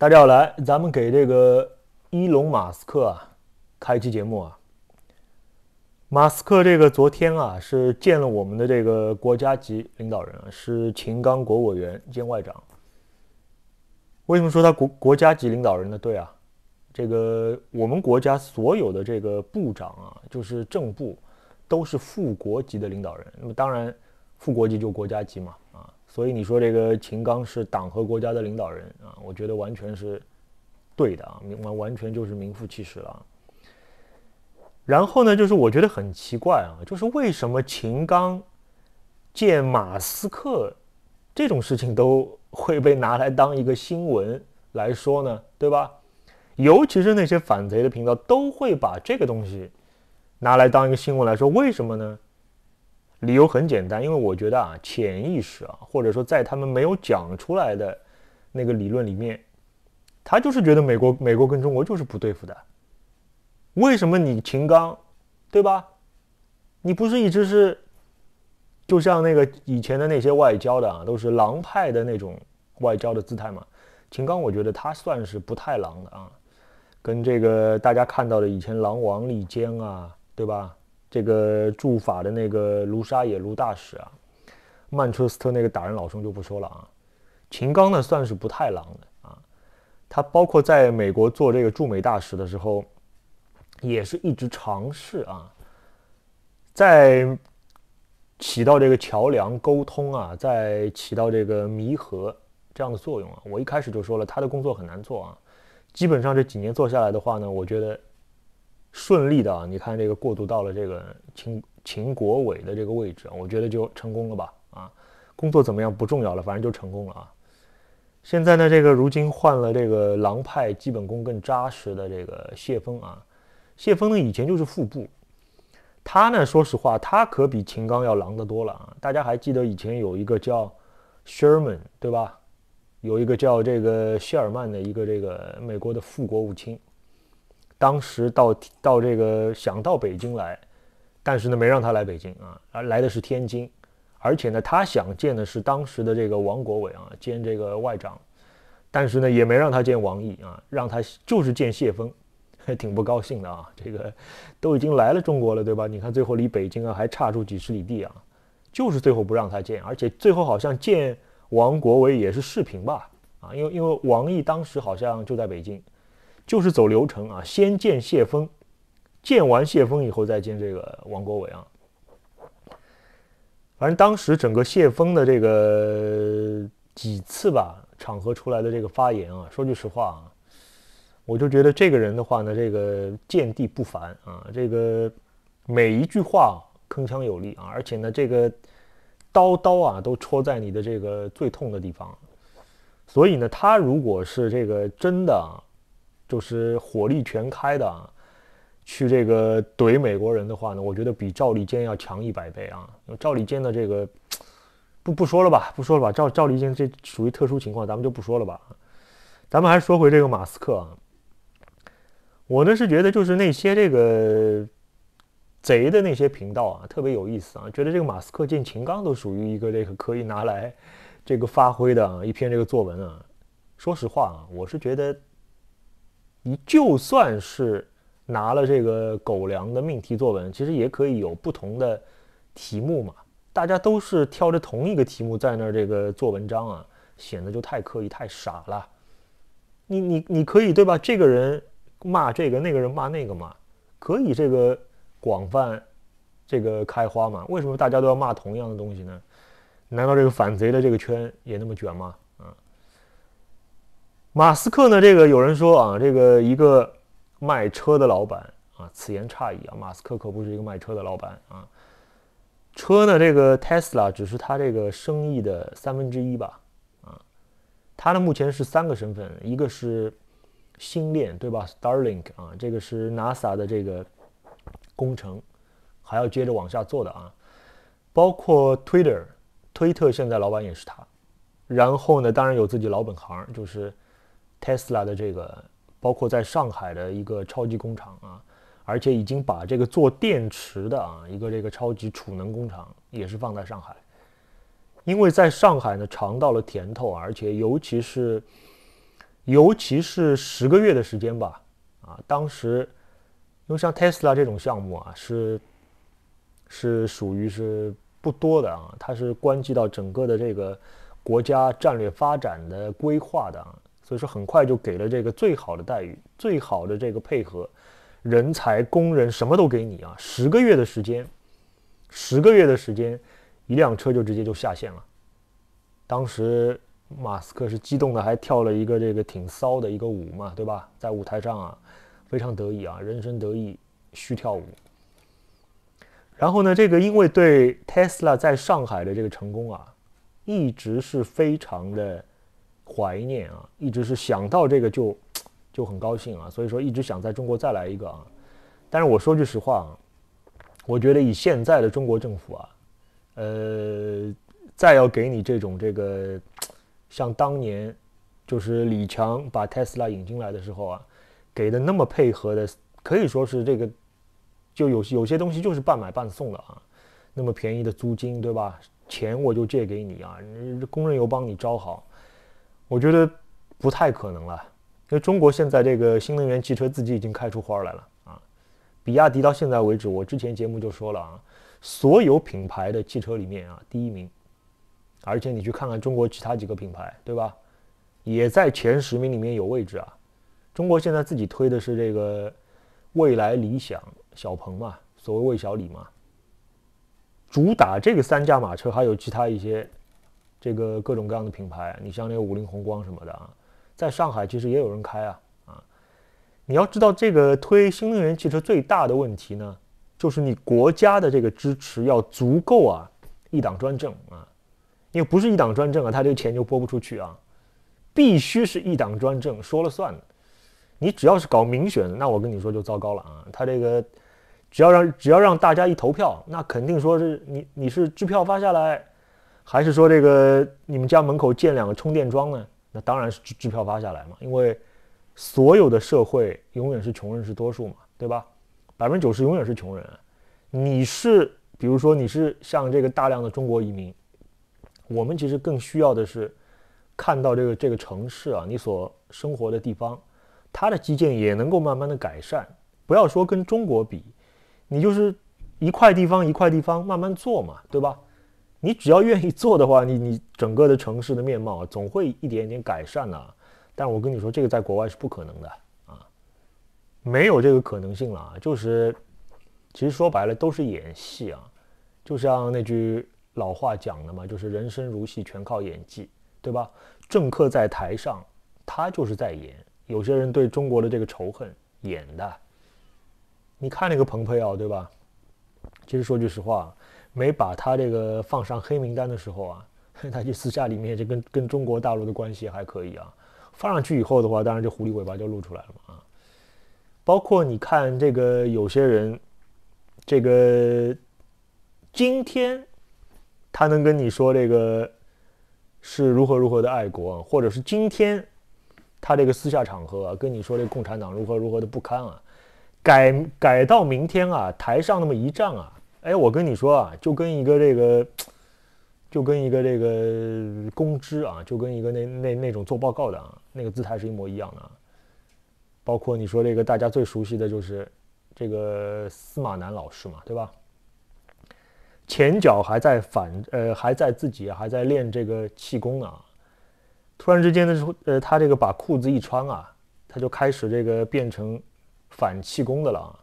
大家好，来，咱们给这个伊隆·马斯克啊，开一期节目啊。马斯克这个昨天啊，是见了我们的这个国家级领导人，是秦刚国务委员兼外长。为什么说他国国家级领导人呢？对啊，这个我们国家所有的这个部长啊，就是正部，都是副国级的领导人。那么当然，副国级就国家级嘛。所以你说这个秦刚是党和国家的领导人啊，我觉得完全是对的啊，完完全就是名副其实了。然后呢，就是我觉得很奇怪啊，就是为什么秦刚见马斯克这种事情都会被拿来当一个新闻来说呢？对吧？尤其是那些反贼的频道都会把这个东西拿来当一个新闻来说，为什么呢？理由很简单，因为我觉得啊，潜意识啊，或者说在他们没有讲出来的那个理论里面，他就是觉得美国，美国跟中国就是不对付的。为什么你秦刚，对吧？你不是一直是，就像那个以前的那些外交的啊，都是狼派的那种外交的姿态嘛？秦刚，我觉得他算是不太狼的啊，跟这个大家看到的以前狼王李坚啊，对吧？这个驻法的那个卢沙野卢大使啊，曼彻斯特那个打人老兄就不说了啊。秦刚呢，算是不太狼的啊。他包括在美国做这个驻美大使的时候，也是一直尝试啊，在起到这个桥梁沟通啊，在起到这个弥合这样的作用啊。我一开始就说了，他的工作很难做啊。基本上这几年做下来的话呢，我觉得。顺利的啊！你看这个过渡到了这个秦秦国伟的这个位置，我觉得就成功了吧？啊，工作怎么样不重要了，反正就成功了啊！现在呢，这个如今换了这个狼派基本功更扎实的这个谢峰啊，谢峰呢以前就是副部，他呢说实话他可比秦刚要狼得多了啊！大家还记得以前有一个叫 Sherman 对吧？有一个叫这个谢尔曼的一个这个美国的副国务卿，当时到到这个想到北京来，但是呢没让他来北京啊，来的是天津，而且呢他想见的是当时的这个王国伟啊，兼这个外长，但是呢也没让他见王毅啊，让他就是见谢峰，还 挺不高兴的啊，这个都已经来了中国了对吧？你看最后离北京啊还差出几十里地啊，就是最后不让他见，而且最后好像见王国伟也是视频吧，啊，因为因为王毅当时好像就在北京。就是走流程啊，先见谢峰，见完谢峰以后再见这个王国伟啊。反正当时整个谢峰的这个几次吧场合出来的这个发言啊，说句实话啊，我就觉得这个人的话呢，这个见地不凡啊，这个每一句话铿锵有力啊，而且呢，这个刀刀啊都戳在你的这个最痛的地方，所以呢，他如果是这个真的。就是火力全开的，啊，去这个怼美国人的话呢，我觉得比赵立坚要强一百倍啊！赵立坚的这个不不说了吧，不说了吧。赵赵立坚这属于特殊情况，咱们就不说了吧。咱们还是说回这个马斯克啊。我呢是觉得，就是那些这个贼的那些频道啊，特别有意思啊。觉得这个马斯克见秦刚都属于一个这个可以拿来这个发挥的啊一篇这个作文啊。说实话啊，我是觉得。你就算是拿了这个狗粮的命题作文，其实也可以有不同的题目嘛。大家都是挑着同一个题目在那儿这个做文章啊，显得就太刻意、太傻了。你你你可以对吧？这个人骂这个，那个人骂那个嘛，可以这个广泛这个开花嘛？为什么大家都要骂同样的东西呢？难道这个反贼的这个圈也那么卷吗？马斯克呢？这个有人说啊，这个一个卖车的老板啊，此言差矣啊！马斯克可不是一个卖车的老板啊，车呢，这个 Tesla 只是他这个生意的三分之一吧？啊，他呢目前是三个身份，一个是星链对吧？Starlink 啊，这个是 NASA 的这个工程，还要接着往下做的啊，包括 Twitter 推特，现在老板也是他。然后呢，当然有自己老本行，就是。特斯拉的这个，包括在上海的一个超级工厂啊，而且已经把这个做电池的啊一个这个超级储能工厂也是放在上海，因为在上海呢尝到了甜头而且尤其是尤其是十个月的时间吧啊，当时因为像特斯拉这种项目啊是是属于是不多的啊，它是关系到整个的这个国家战略发展的规划的啊。所以说很快就给了这个最好的待遇，最好的这个配合，人才、工人什么都给你啊！十个月的时间，十个月的时间，一辆车就直接就下线了。当时马斯克是激动的，还跳了一个这个挺骚的一个舞嘛，对吧？在舞台上啊，非常得意啊，人生得意须跳舞。然后呢，这个因为对特斯拉在上海的这个成功啊，一直是非常的。怀念啊，一直是想到这个就 就很高兴啊，所以说一直想在中国再来一个啊。但是我说句实话啊，我觉得以现在的中国政府啊，呃，再要给你这种这个，像当年就是李强把特斯拉引进来的时候啊，给的那么配合的，可以说是这个就有有些东西就是半买半送的啊，那么便宜的租金对吧？钱我就借给你啊，工人又帮你招好。我觉得不太可能了，因为中国现在这个新能源汽车自己已经开出花儿来了啊！比亚迪到现在为止，我之前节目就说了啊，所有品牌的汽车里面啊第一名，而且你去看看中国其他几个品牌，对吧？也在前十名里面有位置啊！中国现在自己推的是这个未来、理想、小鹏嘛，所谓魏小李嘛，主打这个三驾马车，还有其他一些。这个各种各样的品牌，你像那个五菱宏光什么的啊，在上海其实也有人开啊啊！你要知道，这个推新能源汽车最大的问题呢，就是你国家的这个支持要足够啊，一党专政啊，因为不是一党专政啊，他这个钱就拨不出去啊，必须是一党专政说了算的。你只要是搞民选，那我跟你说就糟糕了啊，他这个只要让只要让大家一投票，那肯定说是你你是支票发下来。还是说这个你们家门口建两个充电桩呢？那当然是支支票发下来嘛，因为所有的社会永远是穷人是多数嘛，对吧？百分之九十永远是穷人。你是比如说你是像这个大量的中国移民，我们其实更需要的是看到这个这个城市啊，你所生活的地方，它的基建也能够慢慢的改善。不要说跟中国比，你就是一块地方一块地方慢慢做嘛，对吧？你只要愿意做的话，你你整个的城市的面貌总会一点一点改善的。但我跟你说，这个在国外是不可能的啊，没有这个可能性了。就是，其实说白了都是演戏啊。就像那句老话讲的嘛，就是人生如戏，全靠演技，对吧？政客在台上，他就是在演。有些人对中国的这个仇恨，演的。你看那个蓬佩奥，对吧？其实说句实话。没把他这个放上黑名单的时候啊，他去私下里面就跟跟中国大陆的关系还可以啊。放上去以后的话，当然这狐狸尾巴就露出来了嘛啊。包括你看这个有些人，这个今天他能跟你说这个是如何如何的爱国，或者是今天他这个私下场合跟你说这共产党如何如何的不堪啊，改改到明天啊，台上那么一仗啊。哎，我跟你说啊，就跟一个这个，就跟一个这个公知啊，就跟一个那那那种做报告的啊，那个姿态是一模一样的。啊。包括你说这个大家最熟悉的就是这个司马南老师嘛，对吧？前脚还在反呃还在自己还在练这个气功呢，突然之间的时候呃他这个把裤子一穿啊，他就开始这个变成反气功的了啊。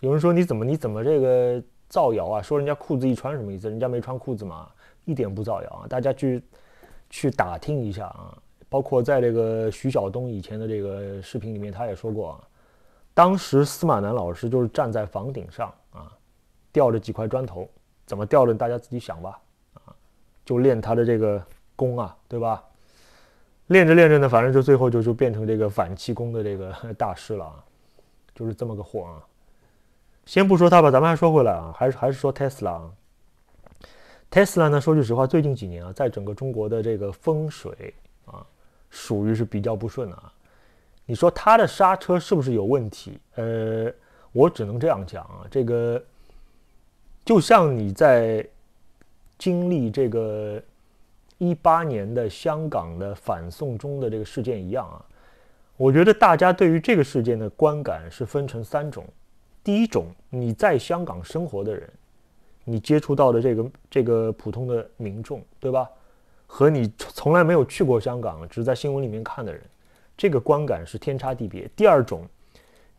有人说你怎么你怎么这个？造谣啊，说人家裤子一穿什么意思？人家没穿裤子嘛，一点不造谣啊。大家去去打听一下啊，包括在这个徐晓东以前的这个视频里面，他也说过啊，当时司马南老师就是站在房顶上啊，吊着几块砖头，怎么吊的大家自己想吧啊，就练他的这个功啊，对吧？练着练着呢，反正就最后就就变成这个反气功的这个 大师了啊，就是这么个货啊。先不说它吧，咱们还说回来啊，还是还是说特斯拉。特斯拉呢，说句实话，最近几年啊，在整个中国的这个风水啊，属于是比较不顺的啊。你说它的刹车是不是有问题？呃，我只能这样讲啊，这个就像你在经历这个一八年的香港的反送中的这个事件一样啊，我觉得大家对于这个事件的观感是分成三种。第一种，你在香港生活的人，你接触到的这个这个普通的民众，对吧？和你从来没有去过香港，只是在新闻里面看的人，这个观感是天差地别。第二种，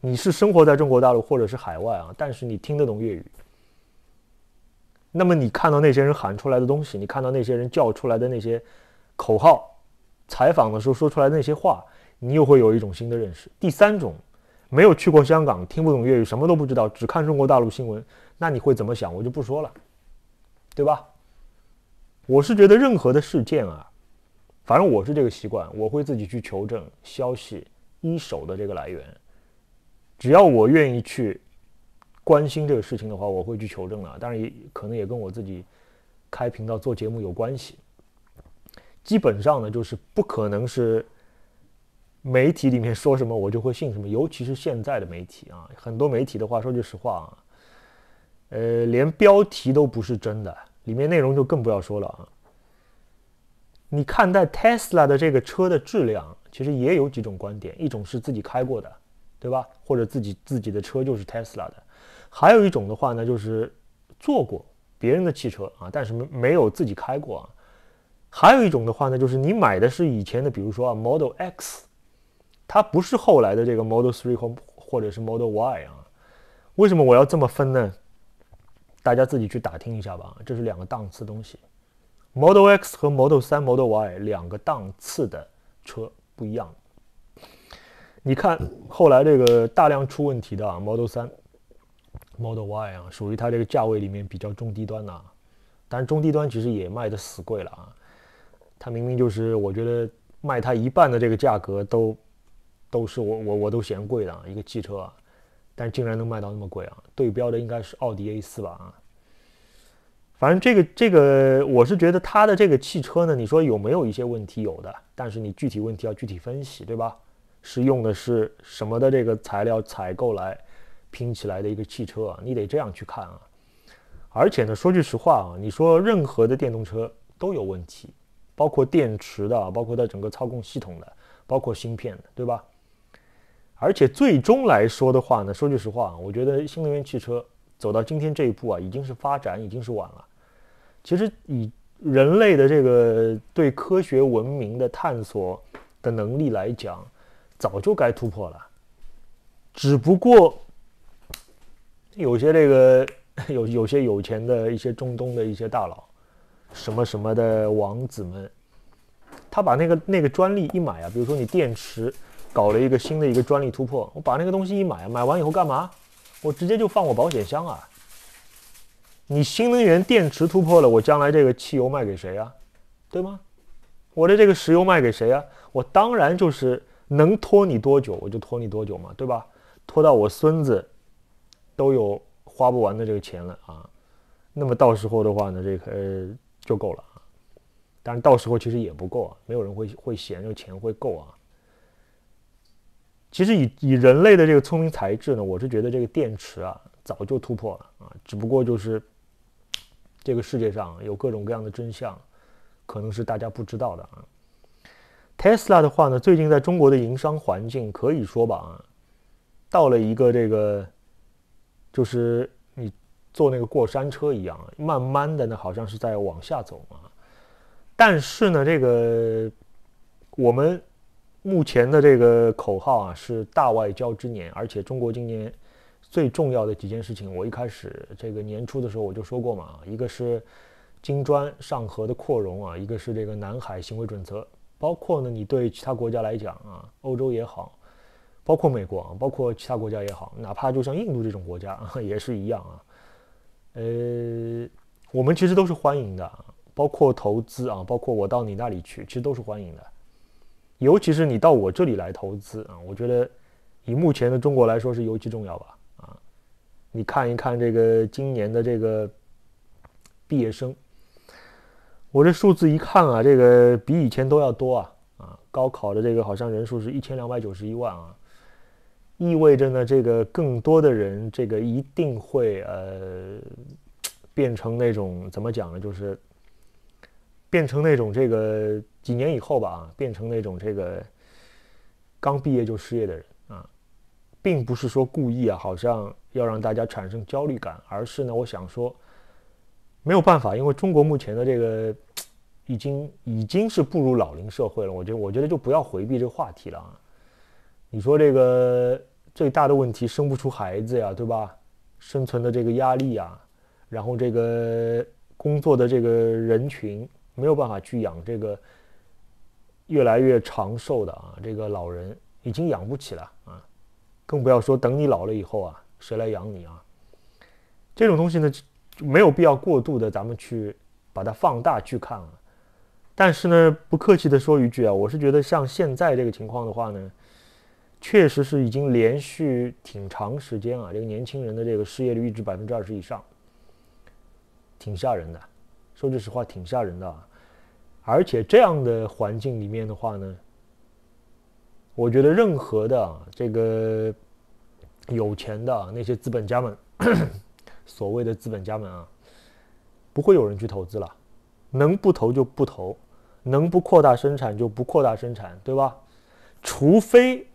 你是生活在中国大陆或者是海外啊，但是你听得懂粤语，那么你看到那些人喊出来的东西，你看到那些人叫出来的那些口号，采访的时候说出来那些话，你又会有一种新的认识。第三种。没有去过香港，听不懂粤语，什么都不知道，只看中国大陆新闻，那你会怎么想？我就不说了，对吧？我是觉得任何的事件啊，反正我是这个习惯，我会自己去求证消息一手的这个来源。只要我愿意去关心这个事情的话，我会去求证的。当然也可能也跟我自己开频道做节目有关系。基本上呢，就是不可能是。媒体里面说什么我就会信什么，尤其是现在的媒体啊，很多媒体的话，说句实话啊，呃，连标题都不是真的，里面内容就更不要说了啊。你看待特斯拉的这个车的质量，其实也有几种观点：一种是自己开过的，对吧？或者自己自己的车就是特斯拉的；还有一种的话呢，就是坐过别人的汽车啊，但是没没有自己开过啊；还有一种的话呢，就是你买的是以前的，比如说啊，Model X。它不是后来的这个 Model Three 或或者是 Model Y 啊？为什么我要这么分呢？大家自己去打听一下吧。这是两个档次的东西，Model X 和 Model 三、Model Y 两个档次的车不一样。你看，后来这个大量出问题的 Model 三、Model Y 啊，属于它这个价位里面比较中低端的，但中低端其实也卖的死贵了啊。它明明就是，我觉得卖它一半的这个价格都。都是我我我都嫌贵的一个汽车，但竟然能卖到那么贵啊！对标的应该是奥迪 A 四吧啊。反正这个这个我是觉得它的这个汽车呢，你说有没有一些问题？有的，但是你具体问题要具体分析，对吧？是用的是什么的这个材料采购来拼起来的一个汽车，啊，你得这样去看啊。而且呢，说句实话啊，你说任何的电动车都有问题，包括电池的，包括它整个操控系统的，包括芯片的，对吧？而且最终来说的话呢，说句实话我觉得新能源汽车走到今天这一步啊，已经是发展已经是晚了。其实以人类的这个对科学文明的探索的能力来讲，早就该突破了。只不过有些这个有有些有钱的一些中东的一些大佬，什么什么的王子们，他把那个那个专利一买啊，比如说你电池。搞了一个新的一个专利突破，我把那个东西一买，买完以后干嘛？我直接就放我保险箱啊。你新能源电池突破了，我将来这个汽油卖给谁呀？对吗？我的这个石油卖给谁呀？我当然就是能拖你多久我就拖你多久嘛，对吧？拖到我孙子都有花不完的这个钱了啊。那么到时候的话呢，这个呃就够了啊。但是到时候其实也不够啊，没有人会会嫌这个钱会够啊。其实以以人类的这个聪明才智呢，我是觉得这个电池啊早就突破了啊，只不过就是这个世界上有各种各样的真相，可能是大家不知道的啊。Tesla 的话呢，最近在中国的营商环境可以说吧啊，到了一个这个，就是你坐那个过山车一样，慢慢的呢好像是在往下走啊，但是呢这个我们。目前的这个口号啊是大外交之年，而且中国今年最重要的几件事情，我一开始这个年初的时候我就说过嘛，一个是金砖上合的扩容啊，一个是这个南海行为准则，包括呢你对其他国家来讲啊，欧洲也好，包括美国啊，包括其他国家也好，哪怕就像印度这种国家 也是一样啊，呃，我们其实都是欢迎的，包括投资啊，包括我到你那里去，其实都是欢迎的。尤其是你到我这里来投资啊，我觉得以目前的中国来说是尤其重要吧？啊，你看一看这个今年的这个毕业生，我这数字一看啊，这个比以前都要多啊啊！高考的这个好像人数是一千两百九十一万啊，意味着呢，这个更多的人，这个一定会呃变成那种怎么讲呢？就是变成那种这个。几年以后吧，啊，变成那种这个刚毕业就失业的人啊，并不是说故意啊，好像要让大家产生焦虑感，而是呢，我想说，没有办法，因为中国目前的这个已经已经是步入老龄社会了，我觉得我觉得就不要回避这个话题了啊。你说这个最大的问题，生不出孩子呀，对吧？生存的这个压力啊，然后这个工作的这个人群没有办法去养这个。越来越长寿的啊，这个老人已经养不起了啊，更不要说等你老了以后啊，谁来养你啊？这种东西呢，就没有必要过度的，咱们去把它放大去看啊。但是呢，不客气的说一句啊，我是觉得像现在这个情况的话呢，确实是已经连续挺长时间啊，这个年轻人的这个失业率一直百分之二十以上，挺吓人的。说句实话，挺吓人的啊。而且这样的环境里面的话呢，我觉得任何的这个有钱的那些资本家们，所谓的资本家们啊，不会有人去投资了，能不投就不投，能不扩大生产就不扩大生产，对吧？除非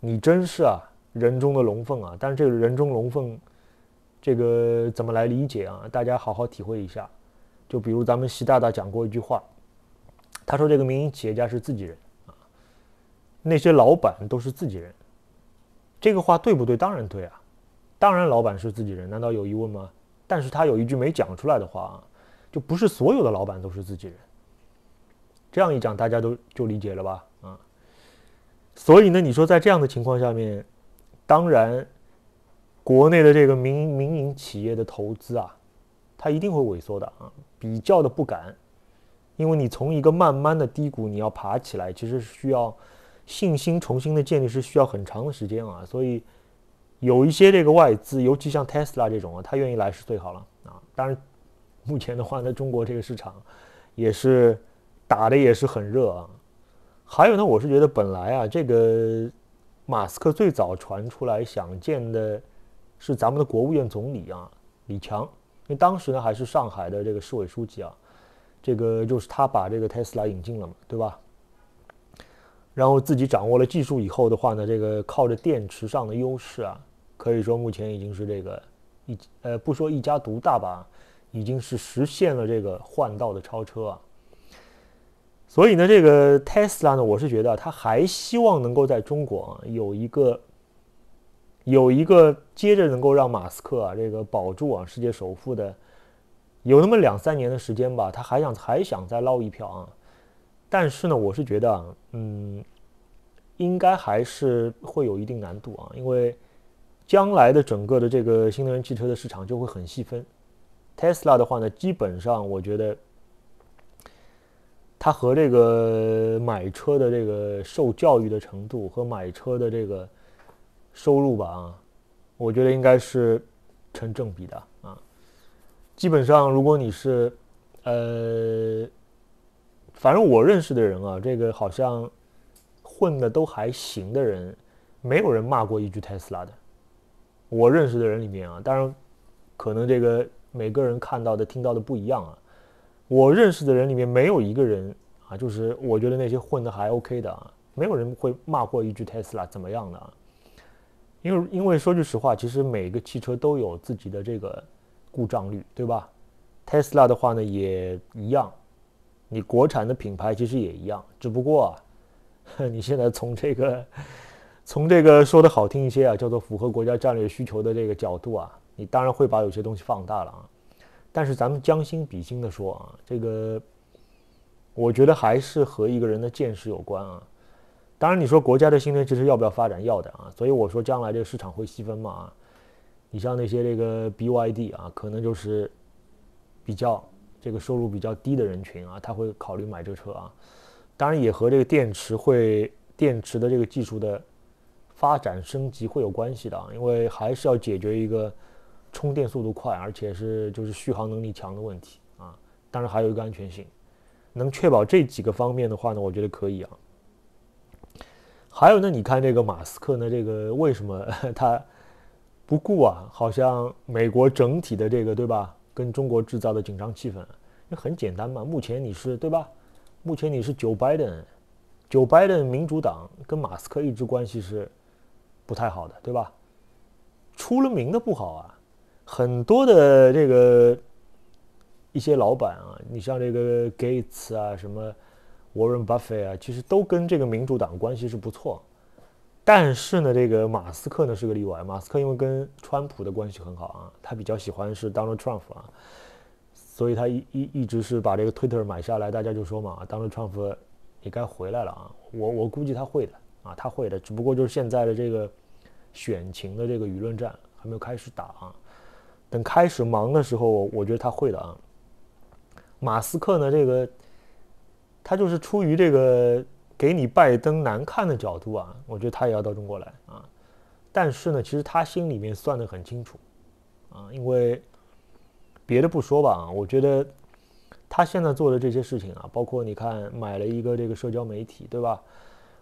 你真是啊人中的龙凤啊，但是这个人中龙凤，这个怎么来理解啊？大家好好体会一下。就比如咱们习大大讲过一句话。他说：“这个民营企业家是自己人啊，那些老板都是自己人，这个话对不对？当然对啊，当然老板是自己人，难道有疑问吗？但是他有一句没讲出来的话，啊，就不是所有的老板都是自己人。这样一讲，大家都就理解了吧？啊，所以呢，你说在这样的情况下面，当然，国内的这个民民营企业的投资啊，它一定会萎缩的啊，比较的不敢。”因为你从一个慢慢的低谷，你要爬起来，其实需要信心重新的建立，是需要很长的时间啊。所以有一些这个外资，尤其像特斯拉这种啊，他愿意来是最好了啊。当然，目前的话，在中国这个市场也是打的也是很热啊。还有呢，我是觉得本来啊，这个马斯克最早传出来想见的是咱们的国务院总理啊，李强，因为当时呢还是上海的这个市委书记啊。这个就是他把这个特斯拉引进了嘛，对吧？然后自己掌握了技术以后的话呢，这个靠着电池上的优势啊，可以说目前已经是这个一呃不说一家独大吧，已经是实现了这个换道的超车啊。所以呢，这个特斯拉呢，我是觉得他还希望能够在中国啊有一个有一个接着能够让马斯克啊这个保住啊世界首富的。有那么两三年的时间吧，他还想还想再捞一票啊，但是呢，我是觉得，嗯，应该还是会有一定难度啊，因为将来的整个的这个新能源汽车的市场就会很细分。Tesla 的话呢，基本上我觉得，它和这个买车的这个受教育的程度和买车的这个收入吧啊，我觉得应该是成正比的。基本上，如果你是，呃，反正我认识的人啊，这个好像混的都还行的人，没有人骂过一句特斯拉的。我认识的人里面啊，当然可能这个每个人看到的、听到的不一样啊。我认识的人里面没有一个人啊，就是我觉得那些混的还 OK 的啊，没有人会骂过一句特斯拉怎么样的。啊。因为，因为说句实话，其实每个汽车都有自己的这个。故障率对吧？t e s l a 的话呢也一样，你国产的品牌其实也一样，只不过 你现在从这个 从这个说的好听一些啊，叫做符合国家战略需求的这个角度啊，你当然会把有些东西放大了啊。但是咱们将心比心的说啊，这个我觉得还是和一个人的见识有关啊。当然你说国家的新能源汽车要不要发展，要的啊。所以我说将来这个市场会细分嘛啊。你像那些这个 BYD 啊，可能就是比较这个收入比较低的人群啊，他会考虑买这车啊。当然也和这个电池会电池的这个技术的发展升级会有关系的，啊，因为还是要解决一个充电速度快，而且是就是续航能力强的问题啊。当然还有一个安全性，能确保这几个方面的话呢，我觉得可以啊。还有呢，你看这个马斯克呢，这个为什么 他？不顾啊，好像美国整体的这个对吧，跟中国制造的紧张气氛，那很简单嘛，目前你是对吧？目前你是 Joe Biden，Joe Biden 民主党跟马斯克一直关系是不太好的对吧？出了名的不好啊，很多的这个一些老板啊，你像这个 Gates 啊，什么 Warren Buffett 啊，其实都跟这个民主党关系是不错。但是呢，这个马斯克呢是个例外。马斯克因为跟川普的关系很好啊，他比较喜欢是 Donald Trump 啊，所以他一一一直是把这个 Twitter 买下来。大家就说嘛，Donald Trump 也该回来了啊。我我估计他会的啊，他会的。只不过就是现在的这个选情的这个舆论战还没有开始打啊，等开始忙的时候，我觉得他会的啊。马斯克呢，这个他就是出于这个。给你拜登难看的角度啊，我觉得他也要到中国来啊。但是呢，其实他心里面算的很清楚啊，因为别的不说吧我觉得他现在做的这些事情啊，包括你看买了一个这个社交媒体对吧？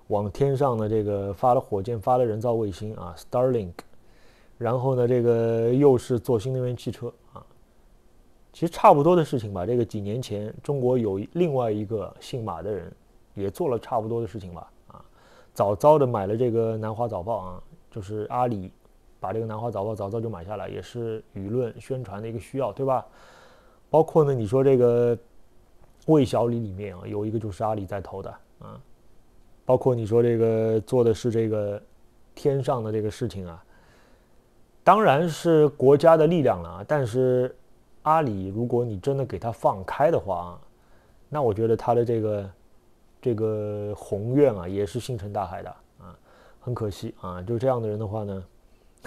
往天上的这个发了火箭，发了人造卫星啊，Starlink，然后呢，这个又是做新能源汽车啊，其实差不多的事情吧。这个几年前，中国有另外一个姓马的人。也做了差不多的事情吧，啊，早早的买了这个《南华早报》啊，就是阿里把这个《南华早报》早早就买下来，也是舆论宣传的一个需要，对吧？包括呢，你说这个魏小李里面啊，有一个就是阿里在投的啊，包括你说这个做的是这个天上的这个事情啊，当然是国家的力量了啊，但是阿里，如果你真的给他放开的话啊，那我觉得他的这个。这个宏愿啊，也是星辰大海的啊，很可惜啊，就这样的人的话呢，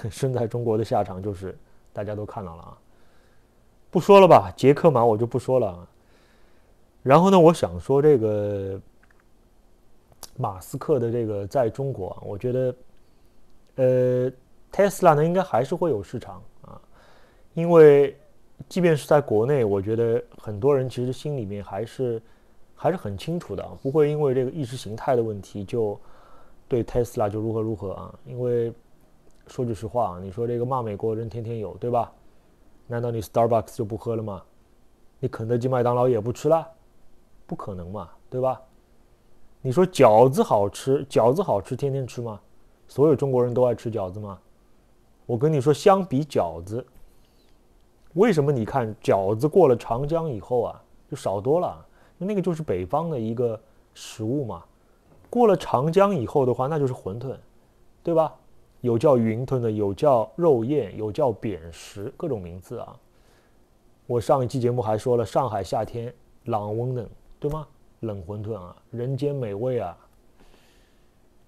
生 在中国的下场就是大家都看到了啊，不说了吧，杰克马我就不说了，啊。然后呢，我想说这个马斯克的这个在中国，我觉得呃，t e s l a 呢应该还是会有市场啊，因为即便是在国内，我觉得很多人其实心里面还是。还是很清楚的，不会因为这个意识形态的问题就对特斯拉就如何如何啊？因为说句实话啊，你说这个骂美国人天天有，对吧？难道你 Starbucks 就不喝了吗？你肯德基、麦当劳也不吃了？不可能嘛，对吧？你说饺子好吃，饺子好吃天天吃吗？所有中国人都爱吃饺子吗？我跟你说，相比饺子，为什么你看饺子过了长江以后啊，就少多了？那个就是北方的一个食物嘛，过了长江以后的话，那就是馄饨，对吧？有叫云吞的，有叫肉燕，有叫扁食，各种名字啊。我上一期节目还说了，上海夏天冷馄饨，对吗？冷馄饨啊，人间美味啊。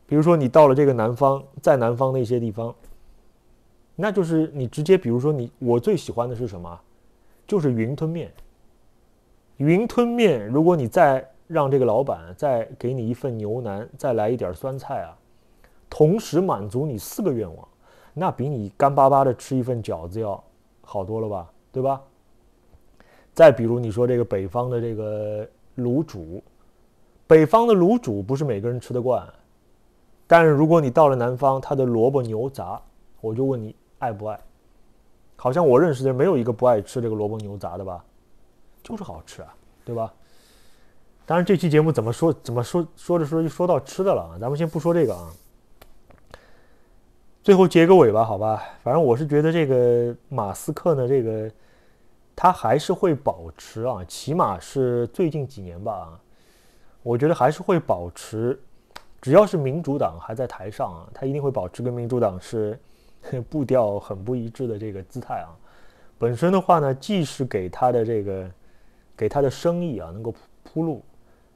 比如说你到了这个南方，在南方那些地方，那就是你直接，比如说你，我最喜欢的是什么？就是云吞面。云吞面，如果你再让这个老板再给你一份牛腩，再来一点酸菜啊，同时满足你四个愿望，那比你干巴巴的吃一份饺子要好多了吧，对吧？再比如你说这个北方的这个卤煮，北方的卤煮不是每个人吃得惯，但是如果你到了南方，他的萝卜牛杂，我就问你爱不爱？好像我认识的没有一个不爱吃这个萝卜牛杂的吧？就是好吃啊，对吧？当然，这期节目怎么说？怎么说？说着说着就说到吃的了啊。咱们先不说这个啊，最后接个尾吧，好吧。反正我是觉得这个马斯克呢，这个他还是会保持啊，起码是最近几年吧。我觉得还是会保持，只要是民主党还在台上啊，他一定会保持跟民主党是 步调很不一致的这个姿态啊。本身的话呢，既是给他的这个。给他的生意啊，能够铺铺路，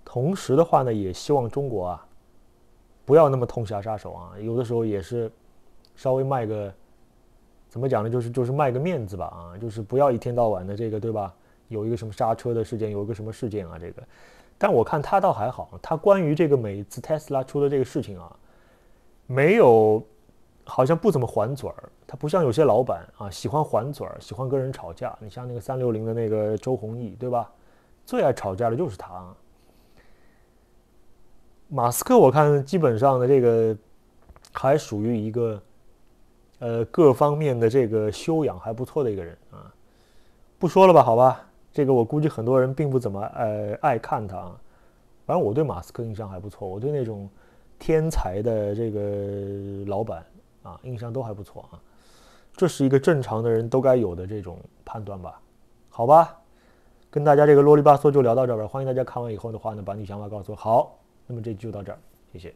同时的话呢，也希望中国啊，不要那么痛下杀手啊。有的时候也是稍微卖个，怎么讲呢？就是就是卖个面子吧啊，就是不要一天到晚的这个对吧？有一个什么刹车的事件，有一个什么事件啊这个。但我看他倒还好，他关于这个每一次特斯拉出的这个事情啊，没有。好像不怎么还嘴儿，他不像有些老板啊，喜欢还嘴儿，喜欢跟人吵架。你像那个三六零的那个周鸿祎，对吧？最爱吵架的就是他。马斯克，我看基本上的这个还属于一个，呃，各方面的这个修养还不错的一个人啊。不说了吧，好吧。这个我估计很多人并不怎么呃爱看他啊。反正我对马斯克印象还不错，我对那种天才的这个老板。啊，印象都还不错啊，这是一个正常的人都该有的这种判断吧？好吧，跟大家这个啰里吧嗦就聊到这儿吧。欢迎大家看完以后的话呢，把你想法告诉我。好，那么这就到这儿，谢谢。